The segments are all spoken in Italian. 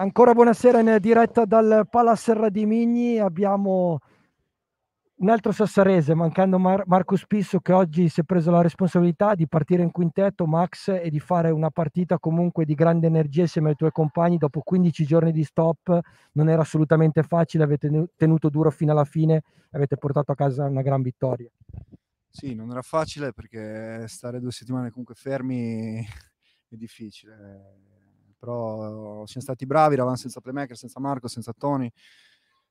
Ancora buonasera in diretta dal Palacerra di Migni. Abbiamo un altro sassarese, mancando Mar- Marco Spisso che oggi si è preso la responsabilità di partire in quintetto, Max, e di fare una partita comunque di grande energia insieme ai tuoi compagni. Dopo 15 giorni di stop non era assolutamente facile, avete tenuto duro fino alla fine e avete portato a casa una gran vittoria. Sì, non era facile perché stare due settimane comunque fermi è difficile però siamo stati bravi, eravamo senza playmaker, senza Marco, senza Tony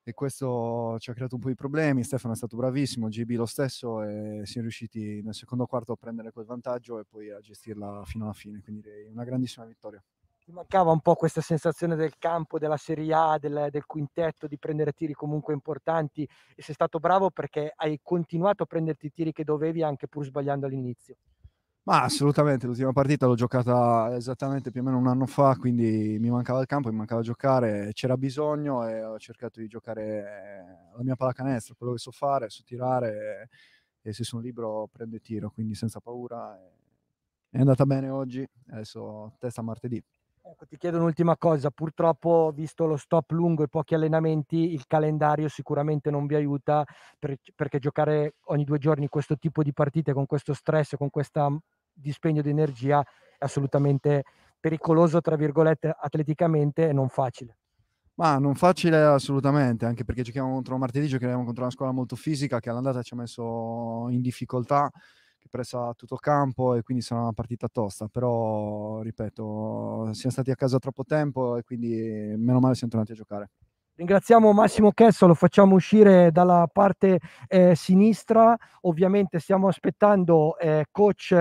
e questo ci ha creato un po' di problemi. Stefano è stato bravissimo, GB lo stesso, e siamo riusciti nel secondo quarto a prendere quel vantaggio e poi a gestirla fino alla fine. Quindi una grandissima vittoria. Ti mancava un po' questa sensazione del campo, della Serie A, del, del quintetto, di prendere tiri comunque importanti e sei stato bravo perché hai continuato a prenderti i tiri che dovevi anche pur sbagliando all'inizio. Ma assolutamente, l'ultima partita l'ho giocata esattamente più o meno un anno fa, quindi mi mancava il campo, mi mancava giocare, c'era bisogno e ho cercato di giocare eh, la mia pallacanestro, quello che so fare, so tirare e, se sono libero prendo e tiro, quindi senza paura. È andata bene oggi, adesso testa martedì. Ecco, ti chiedo un'ultima cosa, purtroppo visto lo stop lungo e pochi allenamenti, il calendario sicuramente non vi aiuta per, perché giocare ogni due giorni questo tipo di partite con questo stress, con questa dispendio di energia è assolutamente pericoloso, tra virgolette, atleticamente e non facile. Ma non facile assolutamente, anche perché giochiamo contro martedì, giocheremo contro una squadra molto fisica che all'andata ci ha messo in difficoltà, che pressa tutto il campo e quindi sarà una partita tosta, però ripeto, siamo stati a casa troppo tempo e quindi meno male siamo tornati a giocare. Ringraziamo Massimo Chesso, lo facciamo uscire dalla parte eh, sinistra. Ovviamente stiamo aspettando eh, coach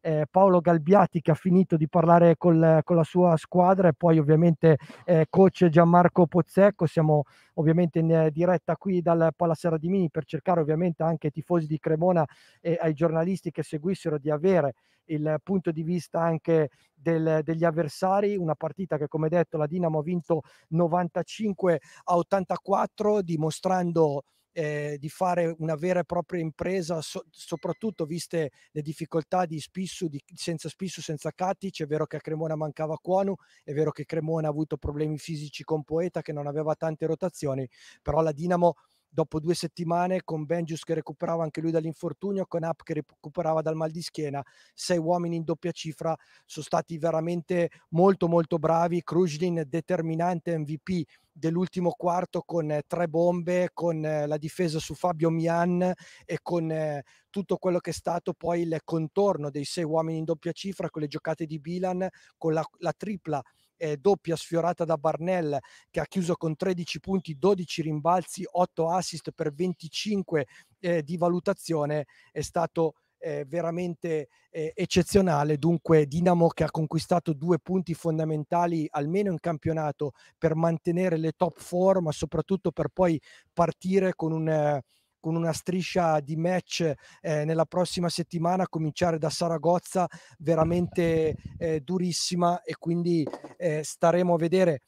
eh, Paolo Galbiati che ha finito di parlare col, con la sua squadra e poi ovviamente eh, coach Gianmarco Pozzecco. Siamo ovviamente in eh, diretta qui dal Palasera di Mini per cercare ovviamente anche ai tifosi di Cremona e ai giornalisti che seguissero di avere il punto di vista anche del, degli avversari, una partita che come detto la Dinamo ha vinto 95 a 84 dimostrando eh, di fare una vera e propria impresa, so- soprattutto viste le difficoltà di Spissu, di, senza Spissu, senza Katic. È vero che a Cremona mancava Cuonu, è vero che Cremona ha avuto problemi fisici con Poeta che non aveva tante rotazioni, però la Dinamo dopo due settimane con Benjus che recuperava anche lui dall'infortunio, con App che recuperava dal mal di schiena, sei uomini in doppia cifra, sono stati veramente molto molto bravi, Krujlin determinante MVP dell'ultimo quarto con eh, tre bombe, con eh, la difesa su Fabio Mian e con eh, tutto quello che è stato poi il contorno dei sei uomini in doppia cifra con le giocate di Bilan, con la, la tripla eh, doppia sfiorata da Barnell che ha chiuso con 13 punti, 12 rimbalzi, 8 assist per 25 eh, di valutazione, è stato eh, veramente eh, eccezionale. Dunque, Dinamo che ha conquistato due punti fondamentali almeno in campionato per mantenere le top 4, ma soprattutto per poi partire con un. Eh, con una striscia di match eh, nella prossima settimana, a cominciare da Saragozza, veramente eh, durissima e quindi eh, staremo a vedere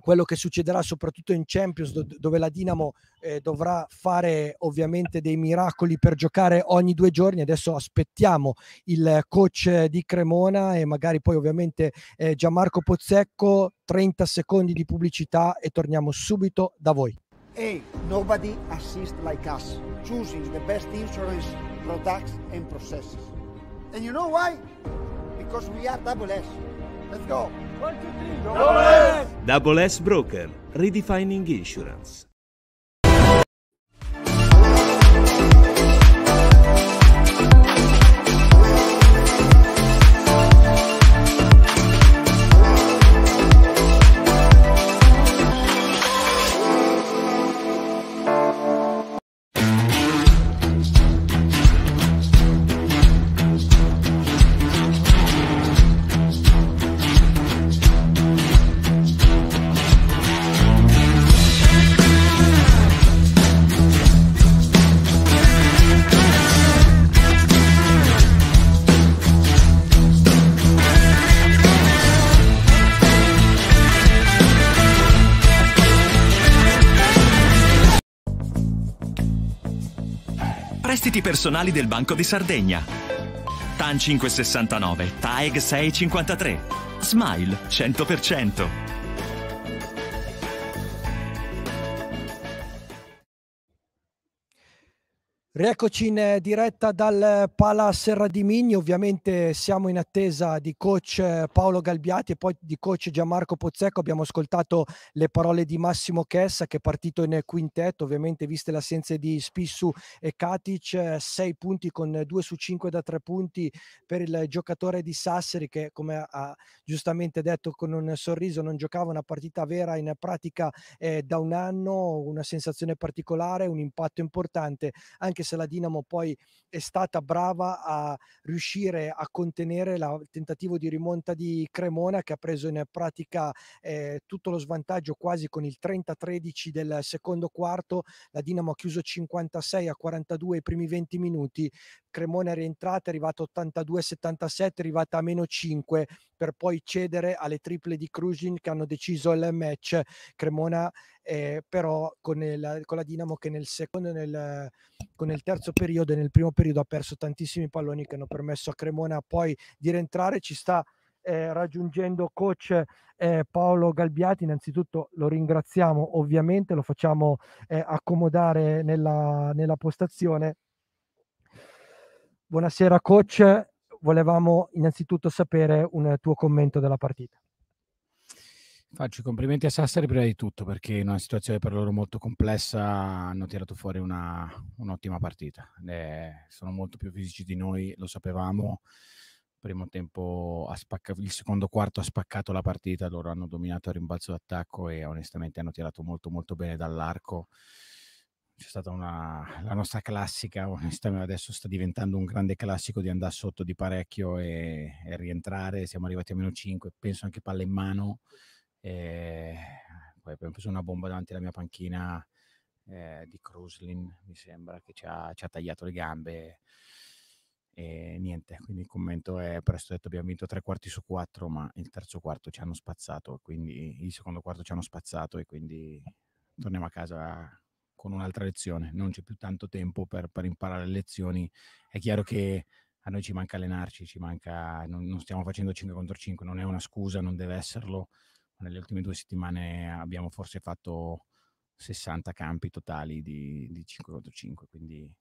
quello che succederà soprattutto in Champions do- dove la Dinamo eh, dovrà fare ovviamente dei miracoli per giocare ogni due giorni adesso aspettiamo il coach di Cremona e magari poi ovviamente eh, Gianmarco Pozzecco 30 secondi di pubblicità e torniamo subito da voi Nobody assists like us, choosing the best insurance products and processes. And you know why? Because we are double S. Let's go. One, two, three, double S! Double S Broker, redefining insurance. dati personali del Banco di Sardegna. TAN 569, TAEG 653. Smile 100%. Rieccoci in eh, diretta dal Pala Serra di Migni, ovviamente siamo in attesa di coach eh, Paolo Galbiati e poi di coach Gianmarco Pozzecco, abbiamo ascoltato le parole di Massimo Chessa che è partito in quintetto, ovviamente viste l'assenza di Spissu e Katic, eh, sei punti con due su cinque da tre punti per il giocatore di Sassari che come ha giustamente detto con un sorriso non giocava una partita vera in pratica eh, da un anno, una sensazione particolare, un impatto importante anche se la Dinamo poi è stata brava a riuscire a contenere il tentativo di rimonta di Cremona che ha preso in pratica eh, tutto lo svantaggio quasi con il 30-13 del secondo quarto, la Dinamo ha chiuso 56 a 42 i primi 20 minuti, Cremona è rientrata, è arrivata 82 77, è arrivata a meno 5 per poi cedere alle triple di Cruising che hanno deciso il match Cremona eh, però con, il, con, la Dinamo che nel secondo nel, con il terzo periodo e nel primo periodo ha perso tantissimi palloni che hanno permesso a Cremona poi di rientrare ci sta eh, raggiungendo coach eh, Paolo Galbiati. Innanzitutto lo ringraziamo ovviamente, lo facciamo eh, accomodare nella, nella, postazione. Buonasera coach, volevamo innanzitutto sapere un tuo commento della partita. Faccio i complimenti a Sassari prima di tutto perché in una situazione per loro molto complessa hanno tirato fuori una, un'ottima partita. Eh, sono molto più fisici di noi, lo sapevamo. Primo tempo spacca- il secondo quarto ha spaccato la partita, loro hanno dominato il rimbalzo d'attacco e onestamente hanno tirato molto molto bene dall'arco c'è stata una, la nostra classica, adesso sta diventando un grande classico di andare sotto di parecchio e, e rientrare, siamo arrivati a meno 5, penso anche palla in mano, e poi abbiamo preso una bomba davanti alla mia panchina eh, di Kruslin, mi sembra, che ci ha, ci ha tagliato le gambe e niente, quindi il commento è presto detto abbiamo vinto tre quarti su quattro, ma il terzo quarto ci hanno spazzato, quindi il secondo quarto ci hanno spazzato e quindi torniamo a casa con un'altra lezione, non c'è più tanto tempo per, per imparare le lezioni. È chiaro che a noi ci manca allenarci, ci manca, non, non, stiamo facendo 5 contro 5, non è una scusa, non deve esserlo. Nelle ultime due settimane abbiamo forse fatto 60 campi totali di, di 5 contro 5, quindi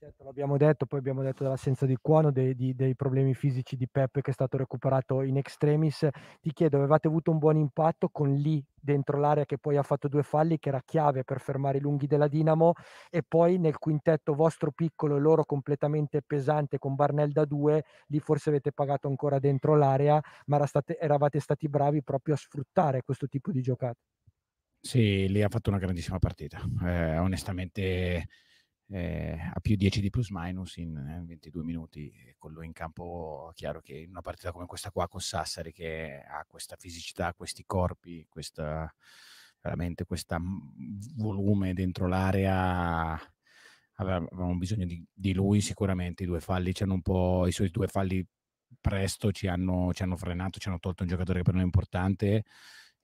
Certo, l'abbiamo detto, poi abbiamo detto dell'assenza di Cuono, dei, dei, dei, problemi fisici di Peppe che è stato recuperato in extremis. Ti chiedo, avevate avuto un buon impatto con lì dentro l'area che poi ha fatto due falli, che era chiave per fermare i lunghi della Dinamo, e poi nel quintetto vostro piccolo e loro completamente pesante con Barnell da due, lì forse avete pagato ancora dentro l'area, ma era state, eravate stati bravi proprio a sfruttare questo tipo di giocate. Sì, lì ha fatto una grandissima partita. Eh, onestamente eh, a più 10 di plus minus in 22 eh, minuti eh, con lui in campo chiaro che in una partita come questa qua con Sassari che ha questa fisicità questi corpi questa veramente questo mm, volume dentro l'area avevamo bisogno di, di, lui sicuramente i due falli ci un po' i suoi due falli presto ci hanno, ci hanno frenato ci hanno tolto un giocatore che per noi è importante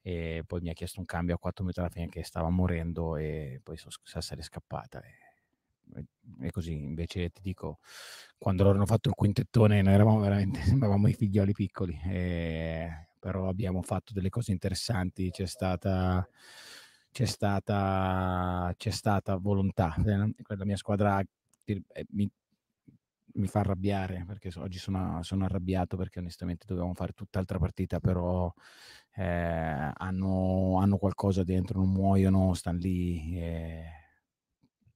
e poi mi ha chiesto un cambio a 4 metri alla fine che stava morendo e poi Sassari è scappata e eh, è così. Invece ti dico, quando loro hanno fatto il quintettone, noi eravamo veramente, sembravamo i figlioli piccoli, e, però abbiamo fatto delle cose interessanti, c'è stata... C'è stata, c'è stata volontà. Eh, La mia squadra eh, mi, mi fa arrabbiare perché oggi sono, sono, arrabbiato perché onestamente dovevamo fare tutt'altra partita però eh, hanno, hanno, qualcosa dentro non muoiono stanno lì eh,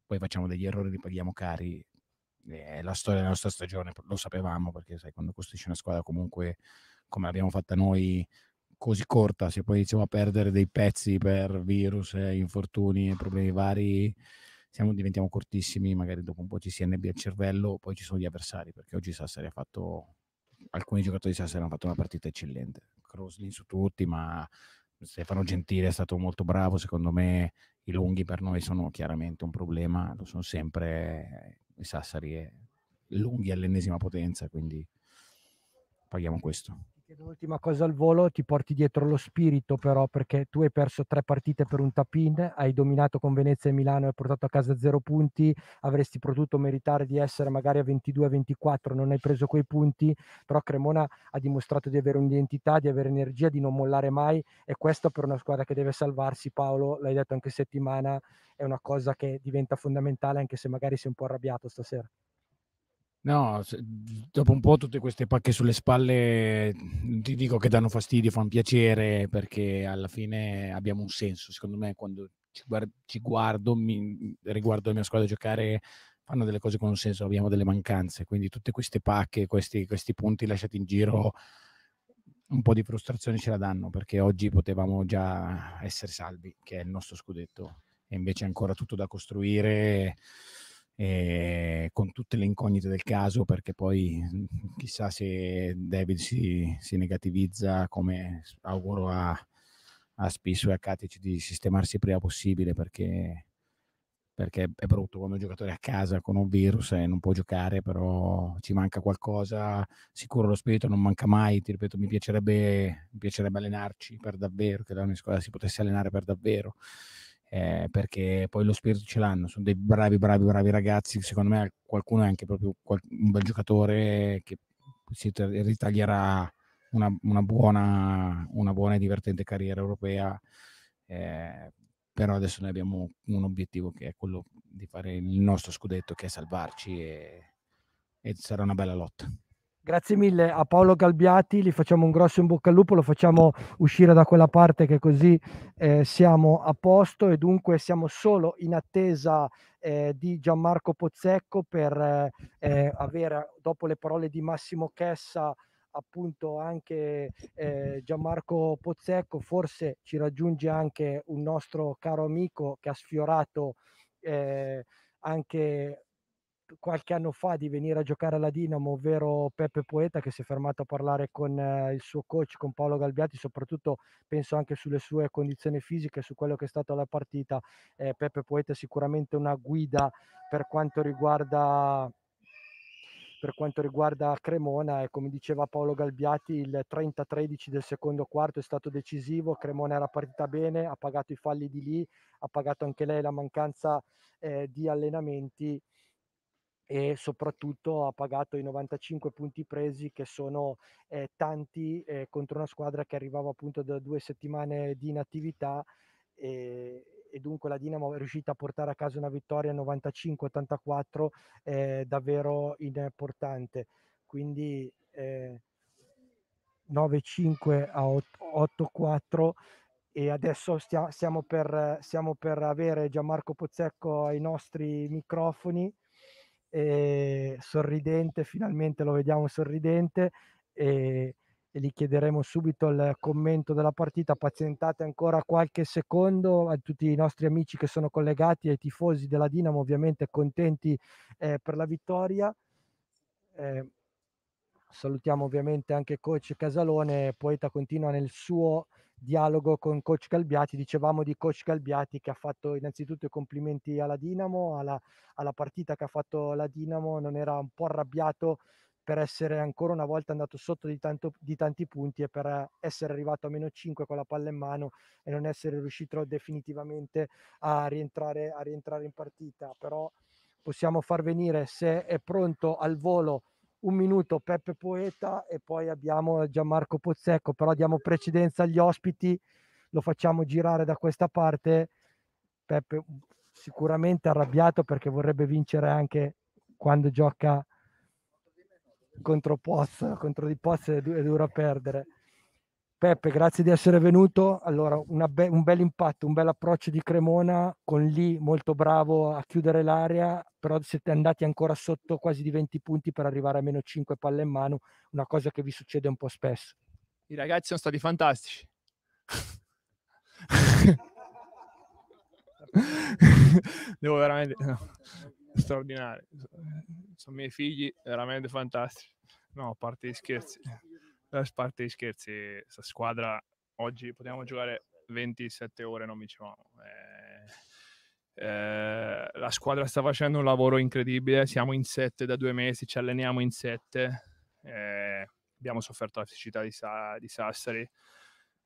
poi facciamo degli errori, li paghiamo cari. È la storia della nostra stagione, lo sapevamo perché sai, quando costruisci una squadra comunque come l'abbiamo fatta noi così corta, se poi iniziamo a perdere dei pezzi per virus, eh, infortuni, e problemi vari, siamo, diventiamo cortissimi, magari dopo un po' ci si annebbia il cervello, poi ci sono gli avversari, perché oggi Sassari ha fatto, alcuni giocatori di Sassari hanno fatto una partita eccellente, Croslin su tutti, ma Stefano Gentile è stato molto bravo, secondo me i lunghi per noi sono chiaramente un problema, lo sono sempre eh, i Sassari e eh, lunghi all'ennesima potenza, quindi paghiamo questo. L'ultima cosa al volo, ti porti dietro lo spirito però perché tu hai perso tre partite per un tapin, hai dominato con Venezia e Milano e hai portato a casa zero punti, avresti potuto meritare di essere magari a 22-24, non hai preso quei punti, però Cremona ha dimostrato di avere un'identità, di avere energia, di non mollare mai e questo per una squadra che deve salvarsi, Paolo, l'hai detto anche settimana, è una cosa che diventa fondamentale anche se magari sei un po' arrabbiato stasera. No, dopo un po' tutte queste pacche sulle spalle mm, ti dico che danno fastidio, fanno piacere perché alla fine abbiamo un senso. Secondo me quando ci, guard- ci guardo, mi, riguardo la mia squadra a giocare, fanno delle cose con un senso, abbiamo delle mancanze. Quindi tutte queste pacche, questi, questi punti lasciati in giro, un po' di frustrazione ce la danno perché oggi potevamo già essere salvi, che è il nostro scudetto, e invece è ancora tutto da costruire eh, con tutte le incognite del caso, perché poi mm, chissà se David si, si negativizza come auguro a, a Spisso e a Katic di sistemarsi prima possibile, perché, perché è brutto quando un giocatore è a casa con un virus e non può giocare, però ci manca qualcosa, sicuro lo spirito non manca mai, ti ripeto, mi piacerebbe, mi piacerebbe allenarci per davvero, che la mia squadra si potesse allenare per davvero eh, perché poi lo spirito ce l'hanno, sono dei bravi, bravi, bravi ragazzi, secondo me qualcuno è anche proprio un bel giocatore che si ritaglierà una, una, buona, una buona e divertente carriera europea, eh, però adesso noi abbiamo un obiettivo che è quello di fare il nostro scudetto, che è salvarci e, e sarà una bella lotta. Grazie mille a Paolo Galbiati, gli facciamo un grosso in bocca al lupo, lo facciamo uscire da quella parte che così eh, siamo a posto e dunque siamo solo in attesa eh, di Gianmarco Pozzecco per eh, eh avere, dopo le parole di Massimo Chessa, appunto anche eh, Gianmarco Pozzecco, forse ci raggiunge anche un nostro caro amico che ha sfiorato eh, anche qualche anno fa di venire a giocare alla Dinamo, ovvero Peppe Poeta che si è fermato a parlare con eh, il suo coach, con Paolo Galbiati, soprattutto penso anche sulle sue condizioni fisiche, su quello che è stata la partita. Eh, Peppe Poeta è sicuramente una guida per quanto riguarda per quanto riguarda Cremona e come diceva Paolo Galbiati il 30-13 del secondo quarto è stato decisivo, Cremona era partita bene, ha pagato i falli di lì, ha pagato anche lei la mancanza eh, di allenamenti e soprattutto ha pagato i 95 punti presi che sono eh, tanti eh, contro una squadra che arrivava appunto da due settimane di inattività e, e, dunque la Dinamo è riuscita a portare a casa una vittoria 95-84 eh, davvero importante quindi 9-5 eh, a 8-4 e adesso stia, stiamo, per, stiamo per avere Gianmarco Pozzecco ai nostri microfoni e sorridente, finalmente lo vediamo sorridente e, e gli chiederemo subito il commento della partita. Pazientate ancora qualche secondo a tutti i nostri amici che sono collegati, ai tifosi della Dinamo, ovviamente contenti eh, per la vittoria. Eh, salutiamo ovviamente anche coach Casalone, poeta continua nel suo dialogo con coach Calbiati, dicevamo di coach Calbiati che ha fatto innanzitutto i complimenti alla Dinamo, alla, alla partita che ha fatto la Dinamo, non era un po' arrabbiato per essere ancora una volta andato sotto di, tanto, di, tanti punti e per essere arrivato a meno 5 con la palla in mano e non essere riuscito definitivamente a rientrare, a rientrare in partita. Però possiamo far venire, se è pronto al volo, un minuto Peppe Poeta e poi abbiamo Gianmarco Pozzecco, però diamo precedenza agli ospiti, lo facciamo girare da questa parte. Peppe mm, sicuramente arrabbiato perché vorrebbe vincere anche quando gioca contro Poz, contro di Poz e dura perdere. Peppe, grazie di essere venuto. Allora, be- un bel impatto, un bel approccio di Cremona con lì molto bravo a chiudere l'area, però siete andati ancora sotto quasi di 20 punti per arrivare a meno 5 palle in mano, una cosa che vi succede un po' spesso. I ragazzi sono stati fantastici. Devo veramente... No. Straordinario. Sono miei figli veramente fantastici. No, a parte gli scherzi a parte gli scherzi, questa squadra oggi potevamo giocare 27 ore, non vincevamo. Eh, eh, la squadra sta facendo un lavoro incredibile, siamo in 7 da due mesi, ci alleniamo in 7. Eh, abbiamo sofferto la fisicità di, Sa- di Sassari,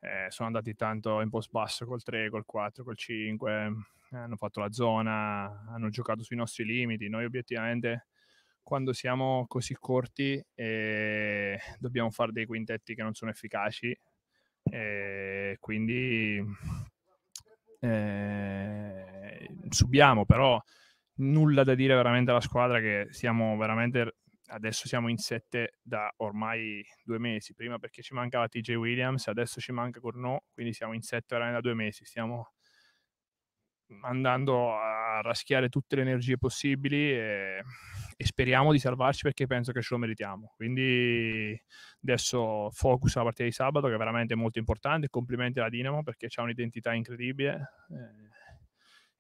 eh, sono andati tanto in post basso col 3, col 4, col 5, hanno fatto la zona, hanno giocato sui nostri limiti. Noi obiettivamente quando siamo così corti e eh, dobbiamo fare dei quintetti che non sono efficaci. Eh, quindi eh, subiamo, però nulla da dire veramente alla squadra che siamo veramente adesso siamo in sette da ormai due mesi, prima perché ci mancava TJ Williams, adesso ci manca Cornò, quindi siamo in sette ormai da due mesi, stiamo andando a raschiare tutte le energie possibili e, e, speriamo di salvarci perché penso che ce lo meritiamo. Quindi adesso focus alla partita di sabato che è veramente molto importante. Complimenti alla Dinamo perché ha un'identità incredibile. Eh,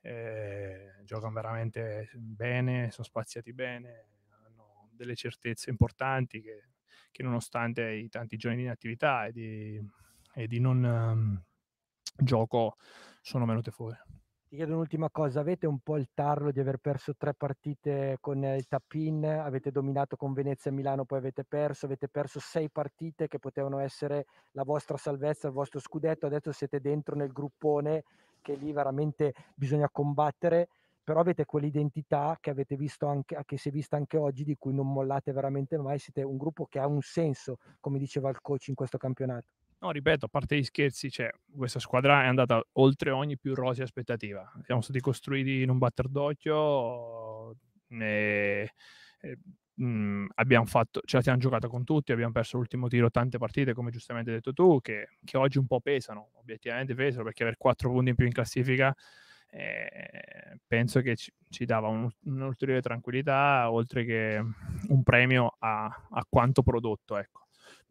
eh, giocano veramente bene, sono spaziati bene, hanno delle certezze importanti che, che nonostante i tanti giorni di inattività e di, e di non um, gioco sono venute fuori. Ti chiedo un'ultima cosa, avete un po' il tarlo di aver perso tre partite con il tapin, avete dominato con Venezia e Milano, poi avete perso, avete perso sei partite che potevano essere la vostra salvezza, il vostro scudetto, adesso siete dentro nel gruppone che lì veramente bisogna combattere, però avete quell'identità che avete visto anche, che si è vista anche oggi, di cui non mollate veramente mai, siete un gruppo che ha un senso, come diceva il coach in questo campionato. No, ripeto, a parte gli scherzi, cioè, questa squadra è andata oltre ogni più rosea aspettativa. Siamo stati costruiti in un batter d'occhio, e, e, mh, mhmm, abbiamo fatto, ce la siamo giocata con tutti, abbiamo perso l'ultimo tiro tante partite, come giustamente hai detto tu, che, che oggi un po' pesano, obiettivamente pesano, perché avere quattro punti in più in classifica eh, penso che ci, ci dava un, un'ulteriore tranquillità, oltre che un premio a, a quanto prodotto, ecco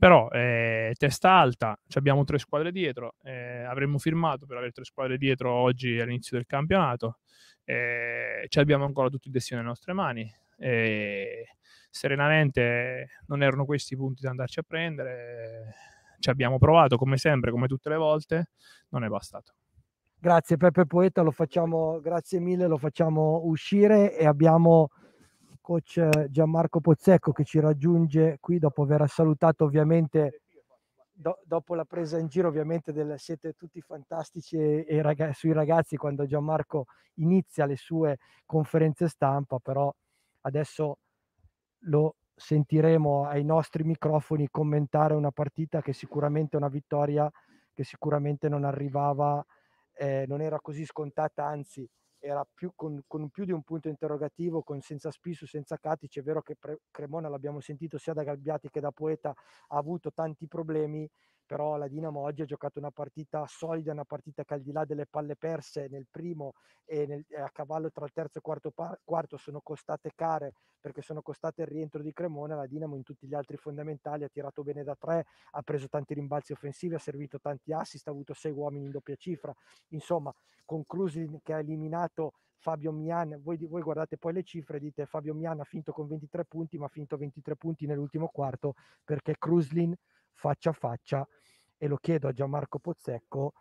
però eh, testa alta, abbiamo tre squadre dietro, eh, avremmo firmato per avere tre squadre dietro oggi all'inizio del campionato, eh, ci abbiamo ancora tutti il destino nelle nostre mani, eh, serenamente non erano questi i punti da andarci a prendere, ci abbiamo provato come sempre, come tutte le volte, non è bastato. Grazie Peppe Poeta, lo facciamo, grazie mille, lo facciamo uscire e abbiamo coach eh, Gianmarco Pozzecco che ci raggiunge qui dopo aver salutato ovviamente do, dopo la presa in giro ovviamente del siete tutti fantastici e, e ragazzi, sui ragazzi quando Gianmarco inizia le sue conferenze stampa però adesso lo sentiremo ai nostri microfoni commentare una partita che sicuramente è una vittoria che sicuramente non arrivava eh, non era così scontata anzi era più, con, con, più di un punto interrogativo, con senza Spisu, senza Katic. È vero che Pre- Cremona, l'abbiamo sentito sia da Galbiati che da Poeta, ha avuto tanti problemi però la Dinamo oggi ha giocato una partita solida, una partita che al di là delle palle perse nel primo e, nel, a cavallo tra il terzo e quarto, par- quarto sono costate care perché sono costate il rientro di Cremona, la Dinamo in tutti gli altri fondamentali ha tirato bene da tre, ha preso tanti rimbalzi offensivi, ha servito tanti assist, ha avuto sei uomini in doppia cifra, insomma con conclusi che ha eliminato Fabio Mian, voi, voi, guardate poi le cifre, e dite Fabio Mian ha finto con 23 punti, ma ha finto 23 punti nell'ultimo quarto perché Kruslin faccia a faccia e lo chiedo a Gianmarco Pozzecco.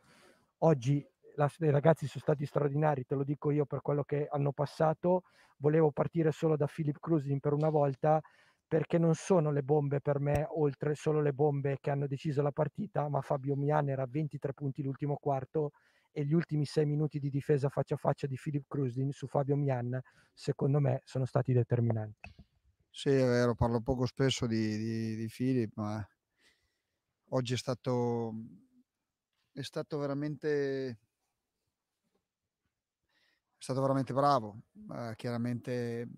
Oggi la, i ragazzi sono stati straordinari, te lo dico io per quello che hanno passato. Volevo partire solo da Philip Cruising per una volta perché non sono le bombe per me, oltre solo le bombe che hanno deciso la partita, ma Fabio Mian era a 23 punti l'ultimo quarto e gli ultimi sei minuti di difesa faccia a faccia di Philip Cruising su Fabio Mian, secondo me, sono stati determinanti. Sì, è vero, parlo poco spesso di, di, di Philip, ma oggi è stato, è stato veramente è stato veramente bravo, uh, chiaramente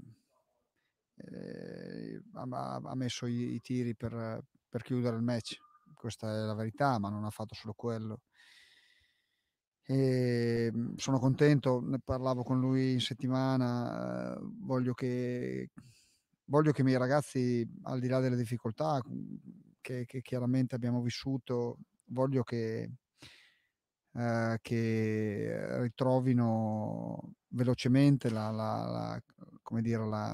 eh, ha, ha, messo i, i tiri per, per, chiudere il match, questa è la verità, ma non ha fatto solo quello. E ehm, sono contento, ne parlavo con lui in settimana, eh, voglio che, voglio che i miei ragazzi, al di là delle difficoltà, che, che chiaramente abbiamo vissuto, voglio che, eh, che ritrovino velocemente la, la, la, dire, la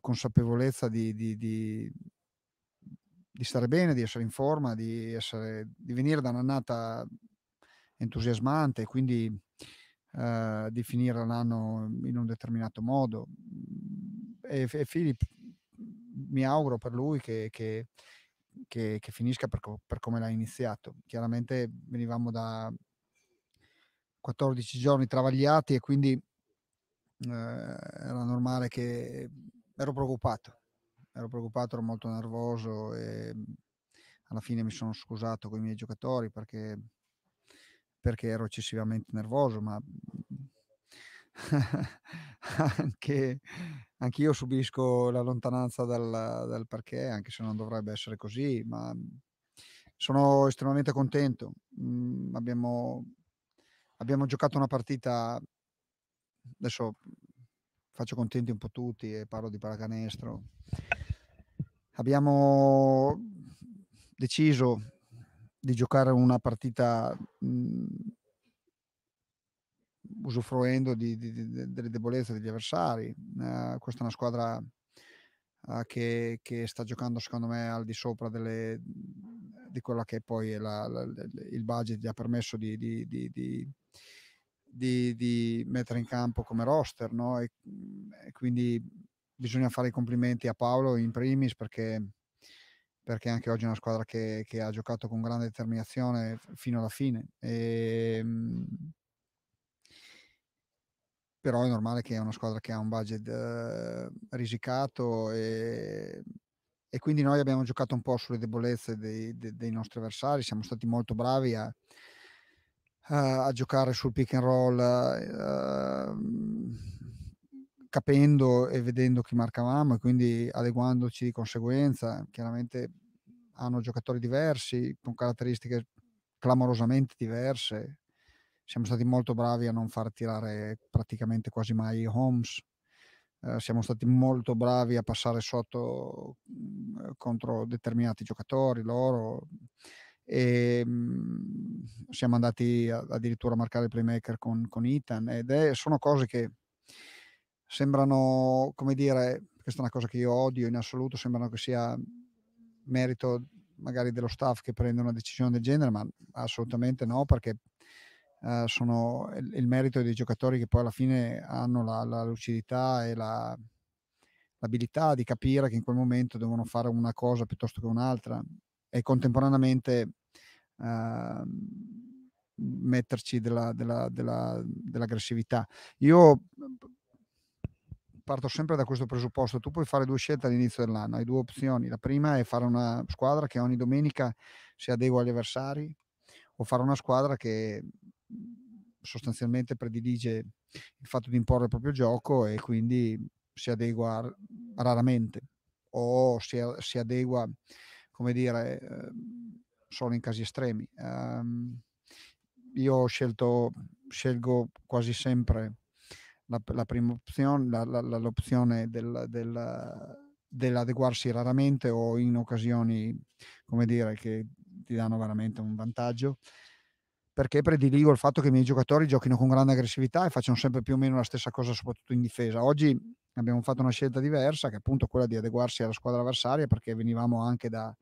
consapevolezza di, di, di, di, stare bene, di essere in forma, di, essere, venire da un'annata entusiasmante, e quindi eh, di finire l'anno in un determinato modo. E, e Filippo mi auguro per lui che, che, che, che finisca per, co- per, come l'ha iniziato. Chiaramente venivamo da 14 giorni travagliati e quindi eh, era normale che ero preoccupato, ero preoccupato, ero molto nervoso e mm, alla fine mi sono scusato con i miei giocatori perché, perché ero eccessivamente nervoso, ma mm, anche anch'io subisco la lontananza dal, dal perché, anche se non dovrebbe essere così, ma mhmm, sono estremamente contento. Mm, abbiamo, abbiamo giocato una partita, adesso faccio contenti un po' tutti e parlo di pallacanestro. Abbiamo deciso di giocare una partita mh, mhmm, usufruendo di, di, di, delle debolezze degli avversari. Uh, questa è una squadra uh, che, che, sta giocando, secondo me, al di sopra delle, di quella che poi la, la, il budget gli ha permesso di, mettere in campo come roster. No? E, e quindi bisogna fare i complimenti a Paolo in primis perché perché anche oggi è una squadra che, che, ha giocato con grande determinazione fino alla fine. E, ehm, però è normale che è una squadra che ha un budget eh, risicato e, e, quindi noi abbiamo giocato un po' sulle debolezze dei, dei, dei nostri avversari, siamo stati molto bravi a, a, giocare sul pick and roll, eh, capendo e vedendo chi marcavamo e quindi adeguandoci di conseguenza. Chiaramente hanno giocatori diversi, con caratteristiche clamorosamente diverse, siamo stati molto bravi a non far tirare praticamente quasi mai Holmes, eh, siamo stati molto bravi a passare sotto mh, mm, contro determinati giocatori loro e mh, mm, siamo andati a, addirittura a marcare il playmaker con, con Ethan ed è, sono cose che sembrano, come dire, questa è una cosa che io odio in assoluto, sembrano che sia merito magari dello staff che prende una decisione del genere, ma assolutamente no, perché eh, sono il, il, merito dei giocatori che poi alla fine hanno la, la lucidità e la, l'abilità di capire che in quel momento devono fare una cosa piuttosto che un'altra e contemporaneamente eh, metterci della, della, della, dell'aggressività. Io parto sempre da questo presupposto, tu puoi fare due scelte all'inizio dell'anno, hai due opzioni, la prima è fare una squadra che ogni domenica si adegua agli avversari o fare una squadra che sostanzialmente predilige il fatto di imporre il proprio gioco e quindi si adegua raramente o si, si adegua, come dire, ehm, solo in casi estremi. Um, io ho scelto, scelgo quasi sempre la, la prima opzione, la, la, l'opzione del, del, dell'adeguarsi raramente o in occasioni, come dire, che ti danno veramente un vantaggio perché prediligo il fatto che i miei giocatori giochino con grande aggressività e facciano sempre più o meno la stessa cosa, soprattutto in difesa. Oggi abbiamo fatto una scelta diversa, che è appunto quella di adeguarsi alla squadra avversaria, perché venivamo anche da,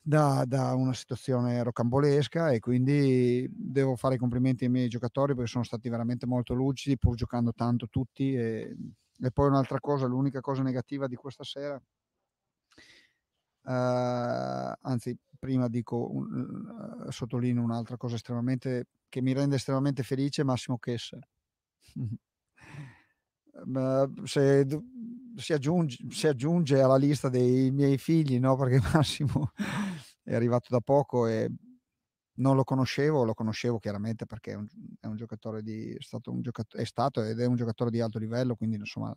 da, da una situazione rocambolesca e quindi devo fare i complimenti ai miei giocatori perché sono stati veramente molto lucidi, pur giocando tanto tutti. E, e poi un'altra cosa, l'unica cosa negativa di questa sera. Uh, anzi prima dico, un, uh, sottolineo un'altra cosa estremamente, che mi rende estremamente felice, Massimo Chesse. Se, si, aggiunge, si, aggiunge, alla lista dei miei figli, no? perché Massimo è arrivato da poco e non lo conoscevo, lo conoscevo chiaramente perché è, un, è, un di, è, stato un è stato ed è un giocatore di alto livello, quindi insomma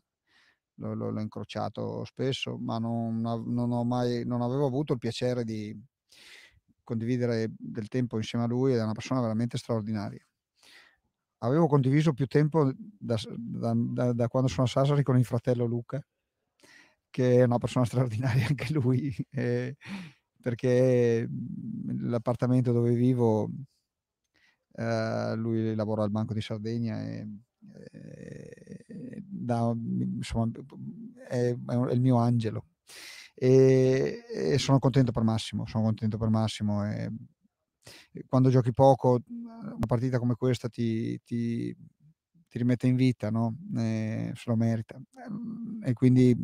l'ho, l'ho incrociato spesso, ma non, non, mai, non, avevo avuto il piacere di condividere del tempo insieme a lui è una persona veramente straordinaria. Avevo condiviso più tempo da, da, da, da quando sono a Sassari con il fratello Luca, che è una persona straordinaria anche lui, eh, perché mhmm, l'appartamento dove vivo, eh, lui lavora al Banco di Sardegna e eh, da, insomma, è, è il mio angelo. E, e, sono contento per Massimo, sono contento per Massimo. E, quando giochi poco, una partita come questa ti, ti, ti rimette in vita, no? E se lo merita. E quindi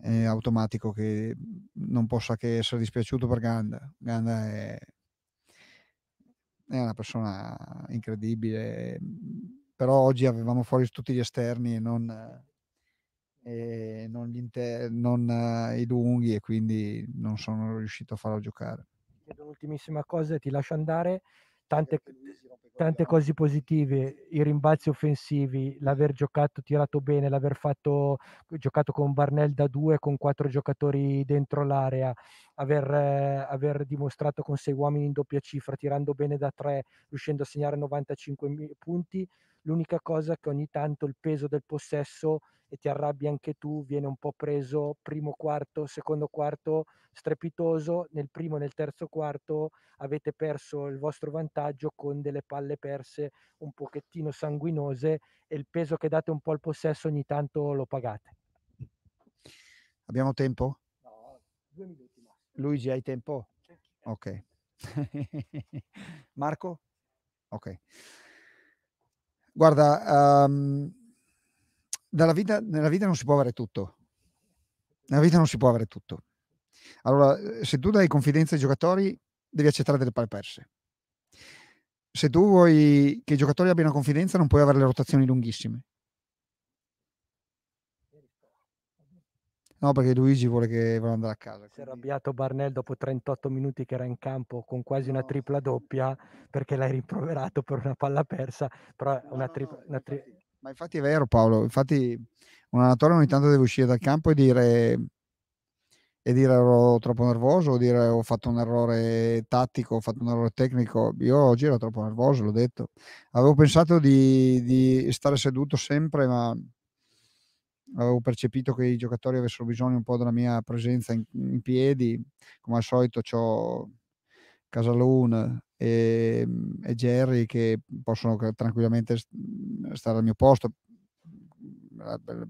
è automatico che non possa che essere dispiaciuto per Ganda. Ganda è, è una persona incredibile però oggi avevamo fuori tutti gli esterni e non, e non, gli inter- non eh, i lunghi e quindi non sono riuscito a farlo giocare. Ti chiedo un'ultimissima cosa e ti lascio andare tante, certo, tante cose positive, i rimbalzi offensivi, l'aver giocato, tirato bene, l'aver fatto, giocato con Barnell da due, con quattro giocatori dentro l'area, aver, eh, aver, dimostrato con sei uomini in doppia cifra, tirando bene da tre, riuscendo a segnare 95 punti. L'unica cosa che ogni tanto il peso del possesso e ti arrabbi anche tu, viene un po' preso primo quarto, secondo quarto strepitoso, nel primo e nel terzo quarto avete perso il vostro vantaggio con delle palle perse un pochettino sanguinose e il peso che date un po' al possesso ogni tanto lo pagate. Abbiamo tempo? No, due minuti. No. Luigi, hai tempo? Ok. Marco? Ok. Guarda, um, vita, nella vita non si può avere tutto. Nella vita non si può avere tutto. Allora, eh, se tu dai confidenza ai giocatori, devi accettare delle palle perse. Se tu vuoi che i giocatori abbiano confidenza, non puoi avere le rotazioni lunghissime. No, perché Luigi vuole che vada andare a casa. Quindi... Si è arrabbiato Barnell dopo 38 minuti che era in campo con quasi una no. tripla doppia perché l'hai rimproverato per una palla persa, però no, una, tri- no, una tri- ma infatti è vero Paolo, infatti un allenatore ogni tanto deve uscire dal campo e dire e dire ero troppo nervoso o dire ho fatto un errore tattico, ho fatto un errore tecnico. Io oggi ero troppo nervoso, l'ho detto. Avevo pensato di, di stare seduto sempre, ma avevo percepito che i giocatori avessero bisogno un po' della mia presenza in, in piedi. Come al solito ho Casalun, e, ehm, e Jerry che possono tranquillamente mhmm, stare al mio posto.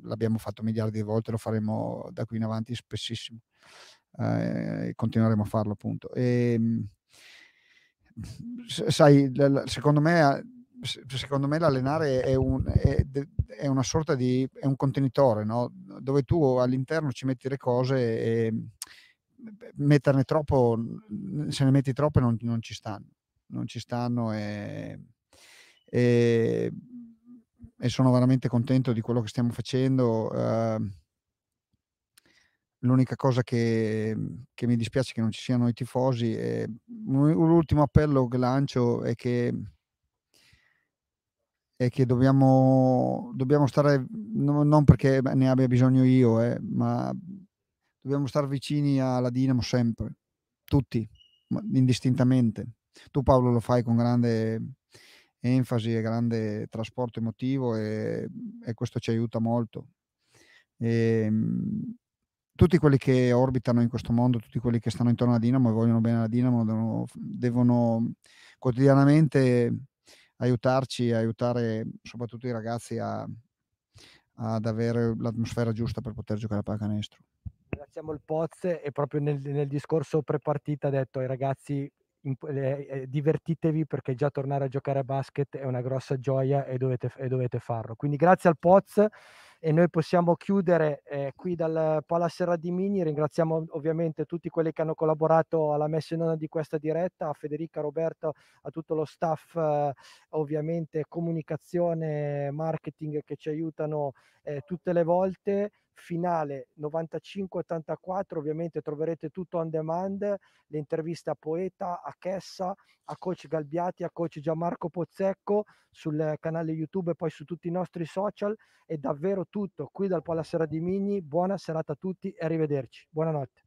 L'abbiamo fatto miliardi di volte, lo faremo da qui in avanti spessissimo. Eh, continueremo a farlo appunto. E, ehm, sai, secondo me secondo me l'allenare è, un, è, è, una sorta di è un contenitore no? dove tu all'interno ci metti le cose e mhmm, metterne troppo se ne metti troppe non, non ci stanno non ci stanno e, e, e sono veramente contento di quello che stiamo facendo. Uh, l'unica cosa che, che, mi dispiace è che non ci siano i tifosi. E l'ultimo appello che lancio è che, è che dobbiamo, dobbiamo, stare, non perché ne abbia bisogno io, eh, ma dobbiamo stare vicini alla Dinamo sempre, tutti, indistintamente. Tu Paolo lo fai con grande enfasi e grande trasporto emotivo e, e questo ci aiuta molto. E, ehm, tutti quelli che orbitano in questo mondo, tutti quelli che stanno intorno alla Dinamo e vogliono bene alla Dinamo devono, devono quotidianamente aiutarci, aiutare soprattutto i ragazzi a, ad avere l'atmosfera giusta per poter giocare a pallacanestro. Ringraziamo il Poz e proprio nel, nel discorso pre ha detto ai ragazzi in, eh, divertitevi perché già tornare a giocare a basket è una grossa gioia e dovete, e dovete farlo. Quindi grazie al Poz e noi possiamo chiudere eh, qui dal Palacerra di Mini. Ringraziamo ovviamente tutti quelli che hanno collaborato alla messa in onda di questa diretta, a Federica, Roberto, a tutto lo staff, eh, ovviamente comunicazione, marketing che ci aiutano eh, tutte le volte finale 95-84, ovviamente troverete tutto on demand, le interviste a Poeta, a Chessa, a Coach Galbiati, a Coach Gianmarco Pozzecco sul canale YouTube e poi su tutti i nostri social. È davvero tutto qui dal Palasera di Migni. Buona serata a tutti e arrivederci. Buonanotte.